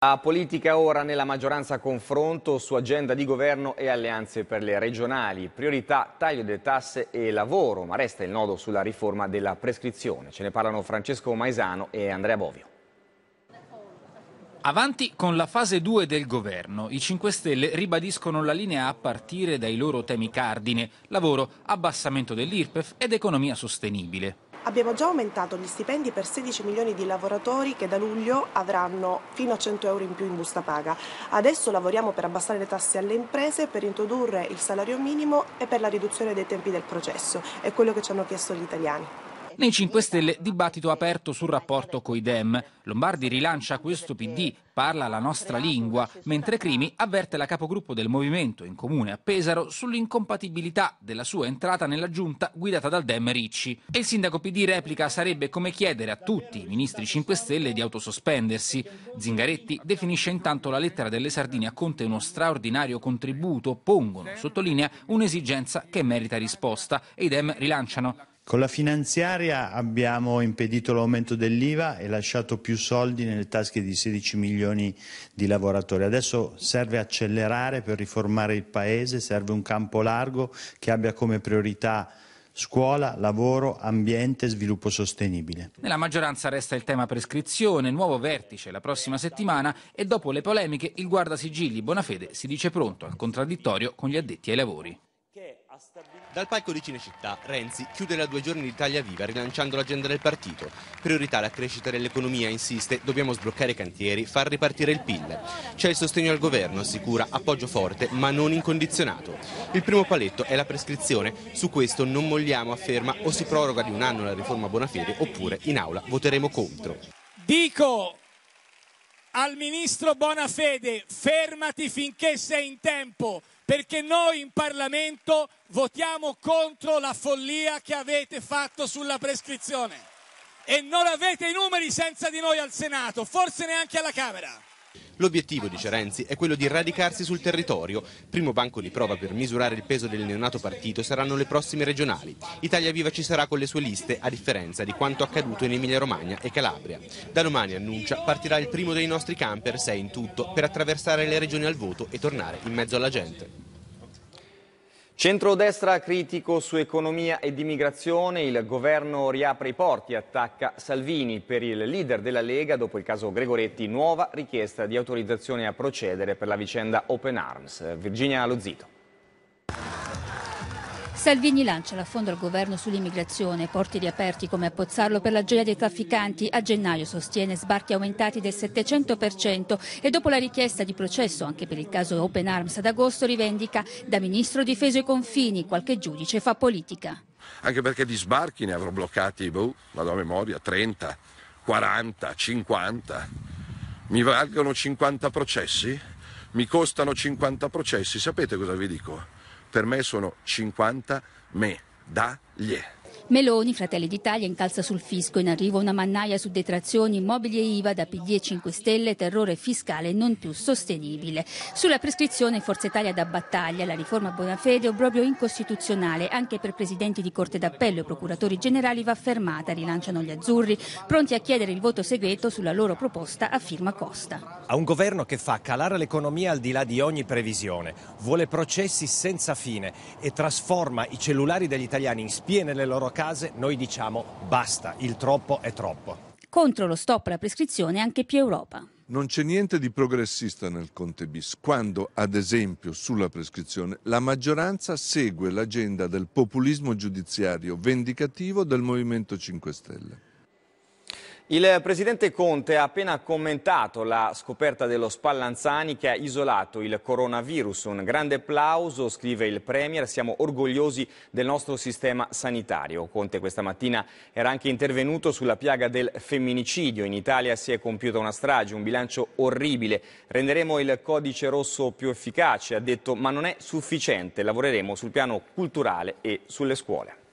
La politica ora nella maggioranza confronto su agenda di governo e alleanze per le regionali. Priorità taglio delle tasse e lavoro, ma resta il nodo sulla riforma della prescrizione. Ce ne parlano Francesco Maisano e Andrea Bovio. Avanti con la fase 2 del governo. I 5 Stelle ribadiscono la linea a partire dai loro temi cardine, lavoro, abbassamento dell'IRPEF ed economia sostenibile abbiamo già aumentato gli stipendi per 16 milioni di lavoratori che da luglio avranno fino a 100 euro in più in busta paga. Adesso lavoriamo per abbassare le tasse alle imprese, per introdurre il salario minimo e per la riduzione dei tempi del processo. È quello che ci hanno chiesto gli italiani. Nei 5 Stelle dibattito aperto sul rapporto coi Dem. Lombardi rilancia questo PD, parla la nostra lingua, mentre Crimi avverte la capogruppo del Movimento in Comune a Pesaro sull'incompatibilità della sua entrata nella giunta guidata dal Dem Ricci. E il sindaco PD replica sarebbe come chiedere a tutti i ministri 5 Stelle di autosospendersi. Zingaretti definisce intanto la lettera delle Sardine a Conte uno straordinario contributo, pongono, sottolinea, un'esigenza che merita risposta e i Dem rilanciano con la finanziaria abbiamo impedito l'aumento dell'IVA e lasciato più soldi nelle tasche di 16 milioni di lavoratori. Adesso serve accelerare per riformare il Paese, serve un campo largo che abbia come priorità scuola, lavoro, ambiente, sviluppo sostenibile. Nella maggioranza resta il tema prescrizione, nuovo vertice la prossima settimana e dopo le polemiche il guardasigilli Bonafede si dice pronto al contraddittorio con gli addetti ai lavori. Dal palco di Cinecittà, Renzi chiude la due giorni d'Italia Viva rilanciando l'agenda del partito. Priorità la crescita dell'economia, insiste, dobbiamo sbloccare i cantieri, far ripartire il PIL. C'è il sostegno al governo, assicura, appoggio forte ma non incondizionato. Il primo paletto è la prescrizione, su questo non molliamo, afferma, o si proroga di un anno la riforma Bonafede oppure in aula voteremo contro. Dico al ministro Bonafede, fermati finché sei in tempo perché noi in Parlamento votiamo contro la follia che avete fatto sulla prescrizione. E non avete i numeri senza di noi al Senato, forse neanche alla Camera. L'obiettivo, dice Renzi, è quello di radicarsi sul territorio. Primo banco di prova per misurare il peso del neonato partito saranno le prossime regionali. Italia Viva ci sarà con le sue liste, a differenza di quanto accaduto in Emilia-Romagna e Calabria. Da domani, annuncia, partirà il primo dei nostri camper, sei in tutto, per attraversare le regioni al voto e tornare in mezzo alla gente. Centrodestra critico su economia ed immigrazione, il governo riapre i porti, attacca Salvini per il leader della Lega dopo il caso Gregoretti, nuova richiesta di autorizzazione a procedere per la vicenda Open Arms. Virginia Lozito. Salvini lancia l'affondo al governo sull'immigrazione, porti riaperti come a Pozzarlo per la gioia dei trafficanti. A gennaio sostiene sbarchi aumentati del 700% e dopo la richiesta di processo anche per il caso Open Arms ad agosto rivendica da ministro difeso i confini, qualche giudice fa politica. Anche perché di sbarchi ne avrò bloccati, boh, vado a memoria, 30, 40, 50. Mi valgono 50 processi? Mi costano 50 processi? Sapete cosa vi dico? Per me sono 50 me, da, medaglie. Meloni, Fratelli d'Italia, incalza sul fisco. In arrivo una mannaia su detrazioni, immobili e IVA da PD e 5 Stelle, terrore fiscale non più sostenibile. Sulla prescrizione Forza Italia da battaglia, la riforma Bonafede proprio incostituzionale, anche per presidenti di Corte d'Appello e procuratori generali va fermata, rilanciano gli azzurri, pronti a chiedere il voto segreto sulla loro proposta a firma Costa. A un governo che fa calare l'economia al di là di ogni previsione, vuole processi senza fine e trasforma i cellulari degli italiani in spie nelle loro case noi diciamo basta, il troppo è troppo. Contro lo stop alla prescrizione anche più Europa. Non c'è niente di progressista nel Conte bis, quando, ad esempio, sulla prescrizione, la maggioranza segue l'agenda del populismo giudiziario vendicativo del Movimento 5 Stelle. Il presidente Conte ha appena commentato la scoperta dello Spallanzani che ha isolato il coronavirus. Un grande applauso, scrive il Premier, siamo orgogliosi del nostro sistema sanitario. Conte questa mattina era anche intervenuto sulla piaga del femminicidio. In Italia si è compiuta una strage, un bilancio orribile. Renderemo il codice rosso più efficace, ha detto, ma non è sufficiente. Lavoreremo sul piano culturale e sulle scuole.